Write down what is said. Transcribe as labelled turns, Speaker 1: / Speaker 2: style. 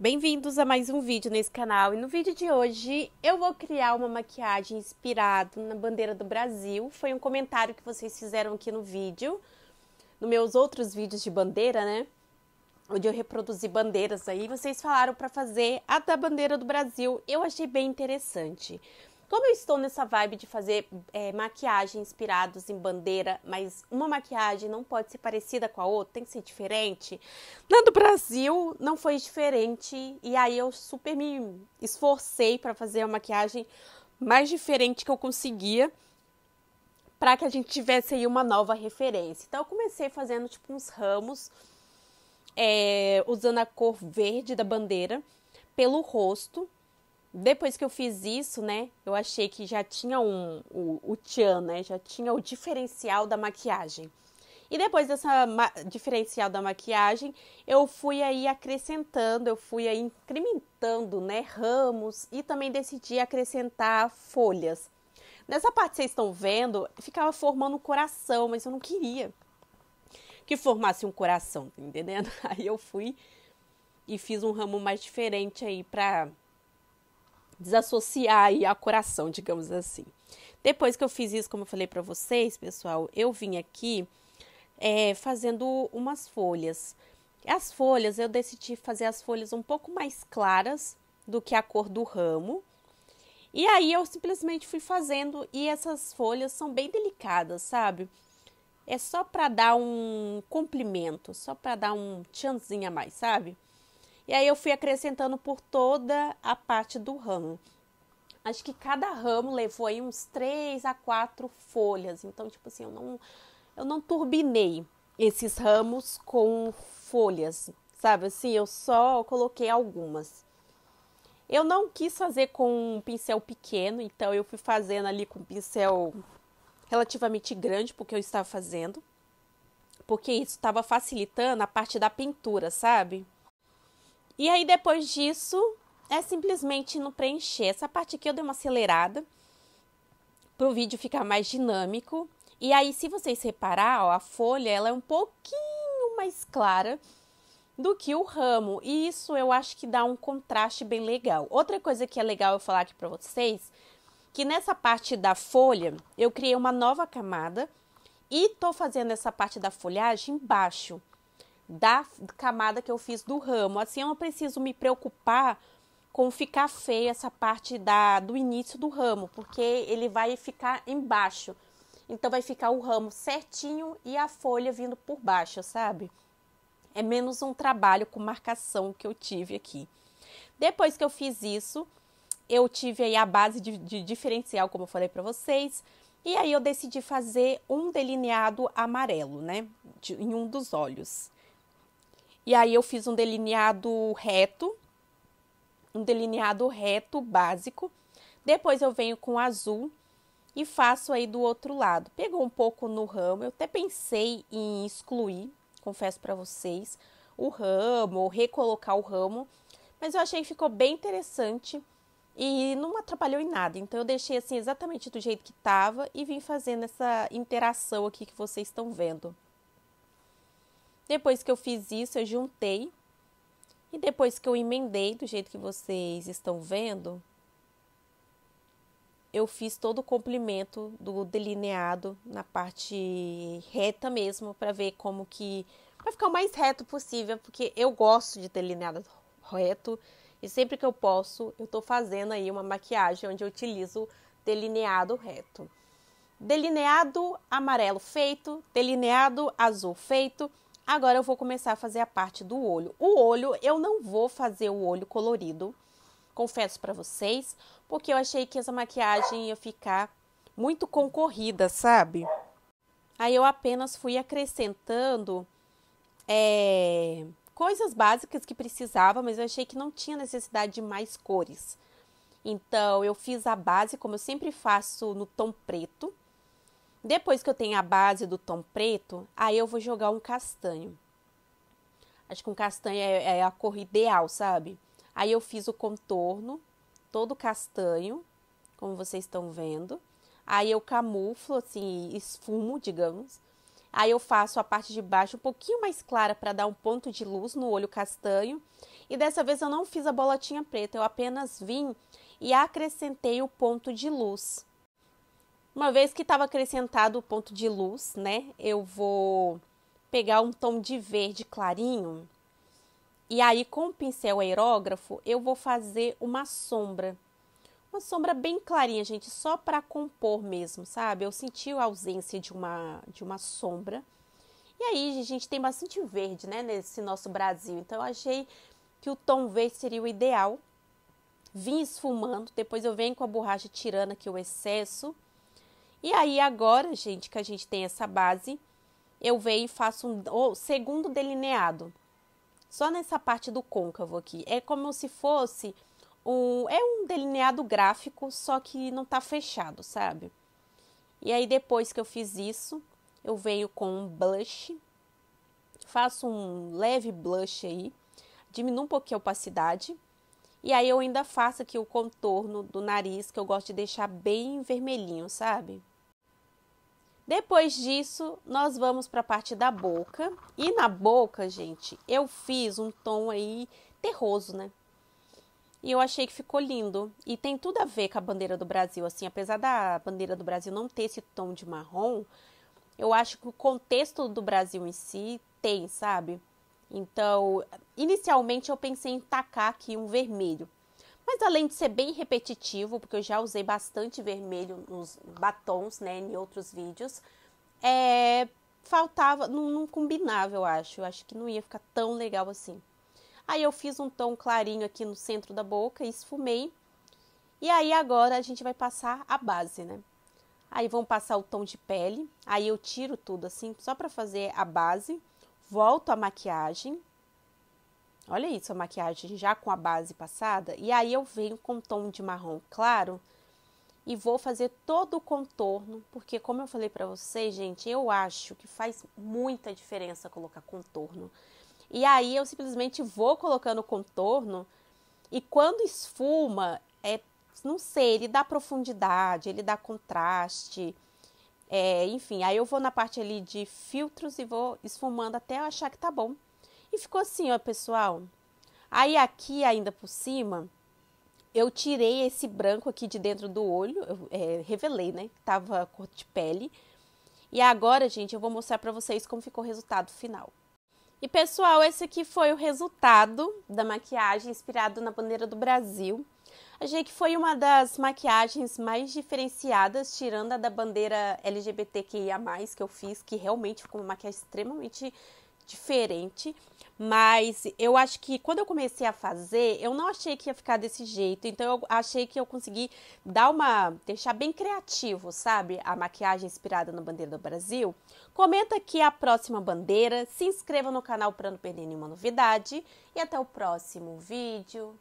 Speaker 1: Bem-vindos a mais um vídeo nesse canal e no vídeo de hoje eu vou criar uma maquiagem inspirada na bandeira do Brasil. Foi um comentário que vocês fizeram aqui no vídeo, nos meus outros vídeos de bandeira, né? Onde eu reproduzi bandeiras aí, vocês falaram para fazer a da bandeira do Brasil. Eu achei bem interessante. Como eu estou nessa vibe de fazer é, maquiagem inspirados em bandeira, mas uma maquiagem não pode ser parecida com a outra, tem que ser diferente. Na do Brasil não foi diferente e aí eu super me esforcei para fazer a maquiagem mais diferente que eu conseguia para que a gente tivesse aí uma nova referência. Então eu comecei fazendo tipo uns ramos é, usando a cor verde da bandeira pelo rosto depois que eu fiz isso, né, eu achei que já tinha um, o, o tchan, né, já tinha o diferencial da maquiagem. E depois dessa diferencial da maquiagem, eu fui aí acrescentando, eu fui aí incrementando, né, ramos e também decidi acrescentar folhas. Nessa parte vocês estão vendo, ficava formando um coração, mas eu não queria que formasse um coração, tá entendendo? Aí eu fui e fiz um ramo mais diferente aí para desassociar aí a coração, digamos assim. Depois que eu fiz isso, como eu falei para vocês, pessoal, eu vim aqui é, fazendo umas folhas. As folhas, eu decidi fazer as folhas um pouco mais claras do que a cor do ramo. E aí eu simplesmente fui fazendo e essas folhas são bem delicadas, sabe? É só para dar um comprimento, só para dar um tchanzinho a mais, sabe? E aí eu fui acrescentando por toda a parte do ramo. Acho que cada ramo levou aí uns três a quatro folhas. Então, tipo assim, eu não, eu não turbinei esses ramos com folhas, sabe? Assim, eu só coloquei algumas. Eu não quis fazer com um pincel pequeno, então eu fui fazendo ali com um pincel relativamente grande, porque eu estava fazendo. Porque isso estava facilitando a parte da pintura, sabe? E aí depois disso é simplesmente no preencher. Essa parte aqui eu dei uma acelerada para o vídeo ficar mais dinâmico. E aí, se vocês reparar, ó, a folha ela é um pouquinho mais clara do que o ramo. E isso eu acho que dá um contraste bem legal. Outra coisa que é legal eu falar aqui para vocês, que nessa parte da folha eu criei uma nova camada e tô fazendo essa parte da folhagem embaixo da camada que eu fiz do ramo. Assim, eu não preciso me preocupar com ficar feia essa parte da, do início do ramo, porque ele vai ficar embaixo. Então, vai ficar o ramo certinho e a folha vindo por baixo, sabe? É menos um trabalho com marcação que eu tive aqui. Depois que eu fiz isso, eu tive aí a base de, de diferencial, como eu falei para vocês. E aí eu decidi fazer um delineado amarelo, né? De, em um dos olhos. E aí eu fiz um delineado reto, um delineado reto básico. Depois eu venho com azul e faço aí do outro lado. Pegou um pouco no ramo, eu até pensei em excluir, confesso para vocês, o ramo, ou recolocar o ramo, mas eu achei que ficou bem interessante e não atrapalhou em nada. Então eu deixei assim exatamente do jeito que estava e vim fazendo essa interação aqui que vocês estão vendo. Depois que eu fiz isso, eu juntei. E depois que eu emendei do jeito que vocês estão vendo, eu fiz todo o complemento do delineado na parte reta mesmo, para ver como que. vai ficar o mais reto possível, porque eu gosto de delineado reto. E sempre que eu posso, eu estou fazendo aí uma maquiagem onde eu utilizo delineado reto. Delineado amarelo feito, delineado azul feito, Agora eu vou começar a fazer a parte do olho. O olho, eu não vou fazer o olho colorido, confesso para vocês, porque eu achei que essa maquiagem ia ficar muito concorrida, sabe? Aí eu apenas fui acrescentando é, coisas básicas que precisava, mas eu achei que não tinha necessidade de mais cores. Então eu fiz a base, como eu sempre faço, no tom preto depois que eu tenho a base do tom preto, aí eu vou jogar um castanho. Acho que um castanho é, é a cor ideal, sabe? Aí eu fiz o contorno, todo castanho, como vocês estão vendo. Aí eu camuflo, assim, esfumo, digamos. Aí eu faço a parte de baixo um pouquinho mais clara para dar um ponto de luz no olho castanho. E dessa vez eu não fiz a bolotinha preta, eu apenas vim e acrescentei o ponto de luz. Uma vez que estava acrescentado o ponto de luz, né? Eu vou pegar um tom de verde clarinho e aí com o pincel aerógrafo eu vou fazer uma sombra. Uma sombra bem clarinha, gente, só para compor mesmo, sabe? Eu senti a ausência de uma de uma sombra. E aí, a gente tem bastante verde, né, nesse nosso Brasil. Então eu achei que o tom verde seria o ideal. Vim esfumando, depois eu venho com a borracha tirando aqui o excesso e aí, agora, gente, que a gente tem essa base, eu venho e faço um oh, segundo delineado. Só nessa parte do côncavo aqui. É como se fosse um. É um delineado gráfico, só que não tá fechado, sabe? E aí, depois que eu fiz isso, eu venho com um blush. Faço um leve blush aí. Diminuo um pouquinho a opacidade. E aí, eu ainda faço aqui o contorno do nariz, que eu gosto de deixar bem vermelhinho, sabe? Depois disso, nós vamos para a parte da boca. E na boca, gente, eu fiz um tom aí terroso, né? E eu achei que ficou lindo. E tem tudo a ver com a bandeira do Brasil, assim, apesar da bandeira do Brasil não ter esse tom de marrom, eu acho que o contexto do Brasil em si tem, sabe? Então, inicialmente eu pensei em tacar aqui um vermelho, mas além de ser bem repetitivo, porque eu já usei bastante vermelho nos batons, né, em outros vídeos, é, faltava, não, não combinava, eu acho. Eu acho que não ia ficar tão legal assim. Aí eu fiz um tom clarinho aqui no centro da boca, esfumei. E aí agora a gente vai passar a base, né? Aí vamos passar o tom de pele. Aí eu tiro tudo assim, só para fazer a base. Volto a maquiagem. Olha isso, a maquiagem já com a base passada. E aí eu venho com um tom de marrom claro e vou fazer todo o contorno, porque como eu falei para vocês, gente, eu acho que faz muita diferença colocar contorno. E aí eu simplesmente vou colocando contorno e quando esfuma, é, não sei, ele dá profundidade, ele dá contraste. É, enfim, aí eu vou na parte ali de filtros e vou esfumando até eu achar que tá bom. E ficou assim, ó, pessoal. Aí aqui, ainda por cima, eu tirei esse branco aqui de dentro do olho, eu, é, revelei, né? Que tava cor de pele. E agora, gente, eu vou mostrar pra vocês como ficou o resultado final. E pessoal, esse aqui foi o resultado da maquiagem inspirado na bandeira do Brasil. Achei que foi uma das maquiagens mais diferenciadas, tirando a da bandeira LGBTQIA+, que eu fiz, que realmente ficou uma maquiagem extremamente diferente. Mas eu acho que quando eu comecei a fazer, eu não achei que ia ficar desse jeito. Então eu achei que eu consegui dar uma. deixar bem criativo, sabe? A maquiagem inspirada na bandeira do Brasil. Comenta aqui a próxima bandeira. Se inscreva no canal para não perder nenhuma novidade. E até o próximo vídeo.